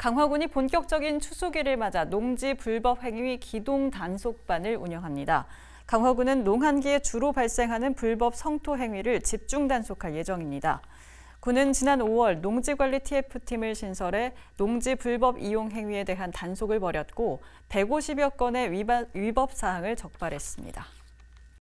강화군이 본격적인 추수기를 맞아 농지 불법 행위 기동 단속반을 운영합니다. 강화군은 농한기에 주로 발생하는 불법 성토 행위를 집중 단속할 예정입니다. 군은 지난 5월 농지관리 TF팀을 신설해 농지 불법 이용 행위에 대한 단속을 벌였고 150여 건의 위법 사항을 적발했습니다.